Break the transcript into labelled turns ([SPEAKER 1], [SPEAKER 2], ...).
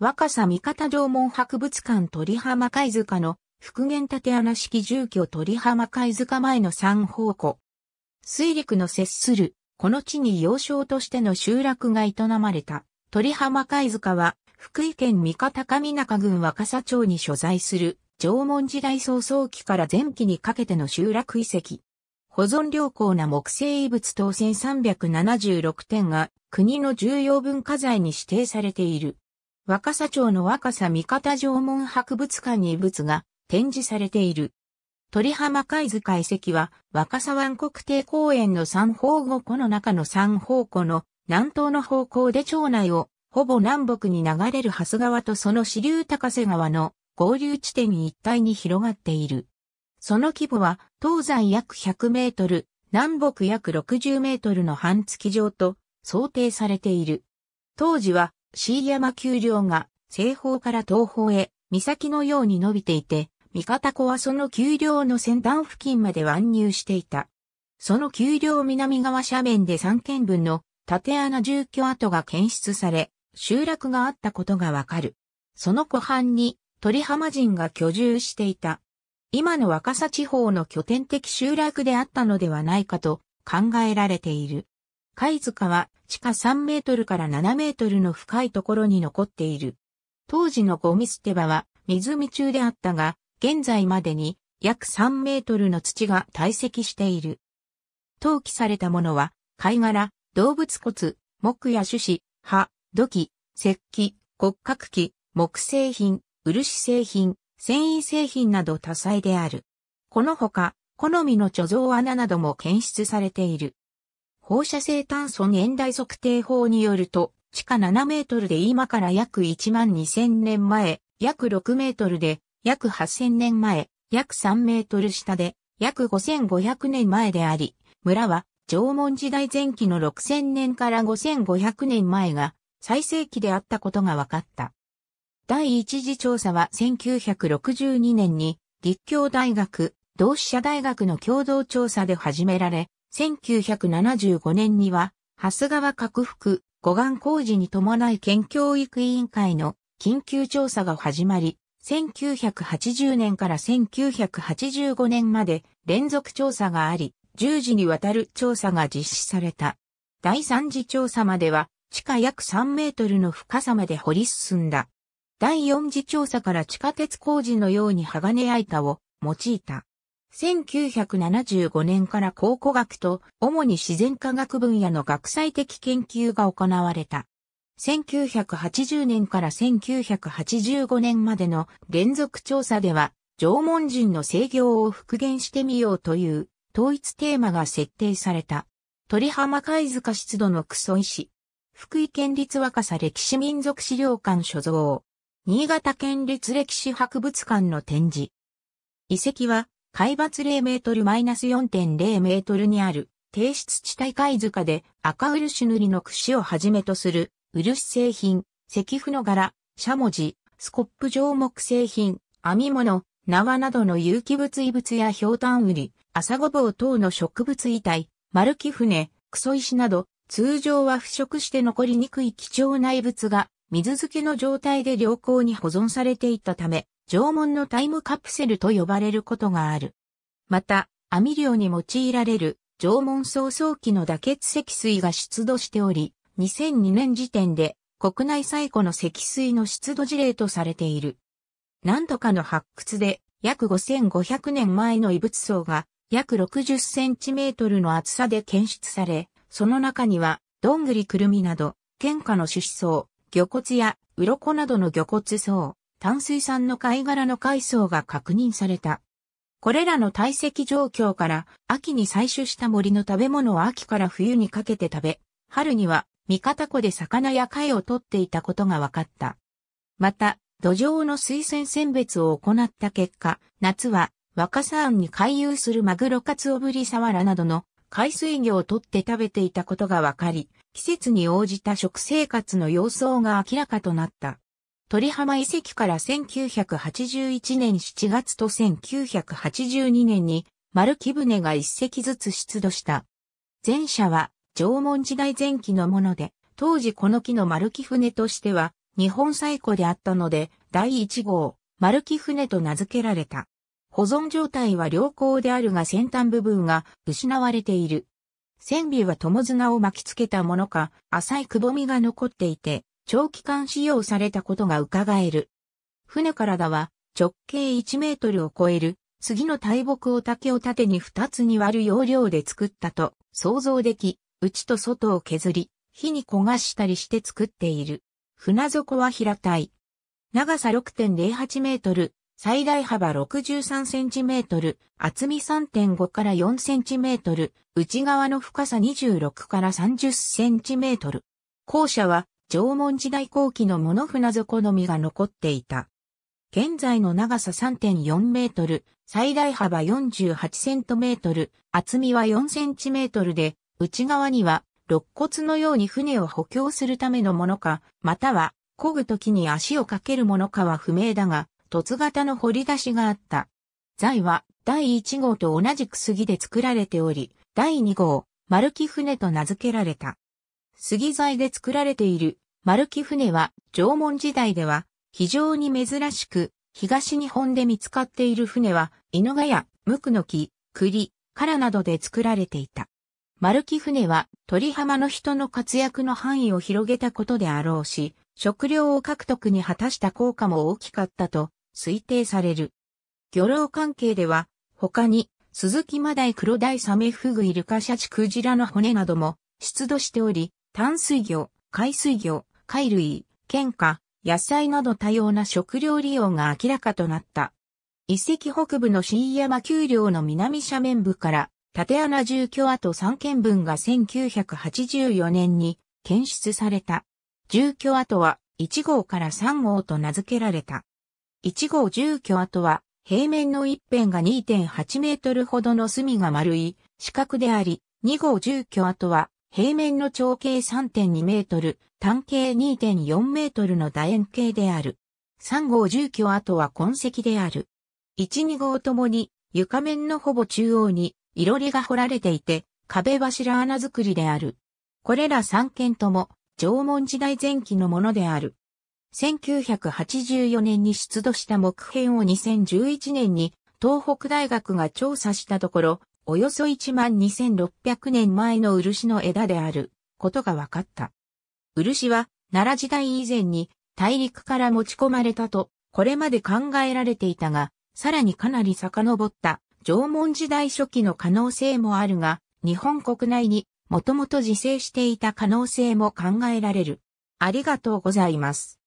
[SPEAKER 1] 若狭三方縄文博物館鳥浜貝塚の復元建穴式住居鳥浜貝塚前の三方向水陸の接する、この地に幼少としての集落が営まれた鳥浜貝塚は、福井県三方上中郡若狭町に所在する縄文時代早々期から前期にかけての集落遺跡。保存良好な木製遺物等1376点が国の重要文化財に指定されている。若狭町の若狭三方縄文博物館に遺物が展示されている。鳥浜貝塚遺跡は若狭湾国定公園の三方五湖の中の三方湖の南東の方向で町内をほぼ南北に流れる蓮川とその支流高瀬川の合流地点に一帯に広がっている。その規模は東西約100メートル、南北約60メートルの半月状と想定されている。当時は椎山丘陵が西方から東方へ岬のように伸びていて、三方湖はその丘陵の先端付近まで湾入していた。その丘陵南側斜面で三軒分の縦穴住居跡が検出され、集落があったことがわかる。その湖畔に鳥浜人が居住していた。今の若狭地方の拠点的集落であったのではないかと考えられている。貝塚は地下3メートルから7メートルの深いところに残っている。当時のゴミ捨て場は湖中であったが、現在までに約3メートルの土が堆積している。投棄されたものは、貝殻、動物骨、木や種子、葉、土器、石器、骨格器、木製品、漆製品、繊維製品など多彩である。このほか、好みの貯蔵穴なども検出されている。放射性炭素年代測定法によると、地下7メートルで今から約1万2000年前、約6メートルで約8000年前、約3メートル下で約5500年前であり、村は縄文時代前期の6000年から5500年前が最盛期であったことが分かった。第一次調査は1962年に立教大学、同志社大学の共同調査で始められ、1975年には、蓮川拡幅護岸工事に伴い県教育委員会の緊急調査が始まり、1980年から1985年まで連続調査があり、10時にわたる調査が実施された。第3次調査までは地下約3メートルの深さまで掘り進んだ。第4次調査から地下鉄工事のように鋼板を用いた。1975年から考古学と主に自然科学分野の学際的研究が行われた。1980年から1985年までの連続調査では、縄文人の制御を復元してみようという統一テーマが設定された。鳥浜貝塚湿度のクソ石。福井県立若狭歴史民族資料館所蔵。新潟県立歴史博物館の展示。遺跡は海抜0メートルマイナス -4.0 メートルにある、低湿地帯貝塚で赤漆塗りの櫛をはじめとする、漆製品、石符の柄、しゃもじ、スコップ上木製品、編み物、縄などの有機物異物や氷炭売り、朝ごぼう等の植物遺体、丸木船、クソ石など、通常は腐食して残りにくい貴重な遺物が水漬けの状態で良好に保存されていたため、縄文のタイムカプセルと呼ばれることがある。また、網漁に用いられる縄文創造期の打結積水が出土しており、2002年時点で国内最古の積水の出土事例とされている。何度かの発掘で約5500年前の遺物層が約60センチメートルの厚さで検出され、その中には、どんぐりくるみなど、県下の種子層、魚骨や鱗などの魚骨層、淡水産の貝殻の海藻が確認された。これらの堆積状況から秋に採取した森の食べ物を秋から冬にかけて食べ、春には三方湖で魚や貝を取っていたことが分かった。また、土壌の水洗選別を行った結果、夏は若狭湾に回遊するマグロカツオブリサワラなどの海水魚を取って食べていたことが分かり、季節に応じた食生活の様相が明らかとなった。鳥浜遺跡から1981年7月と1982年に丸木船が一隻ずつ出土した。前者は縄文時代前期のもので、当時この木の丸木船としては日本最古であったので第1号丸木船と名付けられた。保存状態は良好であるが先端部分が失われている。船尾は友綱を巻きつけたものか、浅いくぼみが残っていて、長期間使用されたことが伺える。船体は直径1メートルを超える杉の大木を竹を縦に2つに割る要領で作ったと想像でき、内と外を削り、火に焦がしたりして作っている。船底は平たい。長さ6.08メートル、最大幅63センチメートル、厚み3.5から4センチメートル、内側の深さ26から30センチメートル。校舎は縄文時代後期の物船底のみが残っていた。現在の長さ3.4メートル、最大幅48セントメートル、厚みは4センチメートルで、内側には肋骨のように船を補強するためのものか、または漕ぐ時に足をかけるものかは不明だが、凸型の掘り出しがあった。材は第1号と同じく杉で作られており、第2号、丸木船と名付けられた。杉材で作られている丸木船は縄文時代では非常に珍しく、東日本で見つかっている船は、犬ヶや無垢の木、栗、殻などで作られていた。丸木船は鳥浜の人の活躍の範囲を広げたことであろうし、食料を獲得に果たした効果も大きかったと推定される。漁労関係では、他に、鈴木マダイ黒大サメフグイルカシャチクジラの骨なども出土しており、淡水魚、海水魚、貝類、喧嘩、野菜など多様な食料利用が明らかとなった。遺跡北部の新山丘陵の南斜面部から縦穴住居跡3件分が1984年に検出された。住居跡は1号から3号と名付けられた。1号住居跡は、平面の一辺が2.8メートルほどの隅が丸い四角であり、2号住居跡は、平面の長径3.2メートル、単径2.4メートルの楕円形である。3号住居跡は痕跡である。1、2号ともに床面のほぼ中央にいろりが掘られていて壁柱穴作りである。これら3件とも縄文時代前期のものである。1984年に出土した木片を2011年に東北大学が調査したところ、およそ1万2600年前の漆の枝であることが分かった。漆は奈良時代以前に大陸から持ち込まれたと、これまで考えられていたが、さらにかなり遡った縄文時代初期の可能性もあるが、日本国内にもともと自生していた可能性も考えられる。ありがとうございます。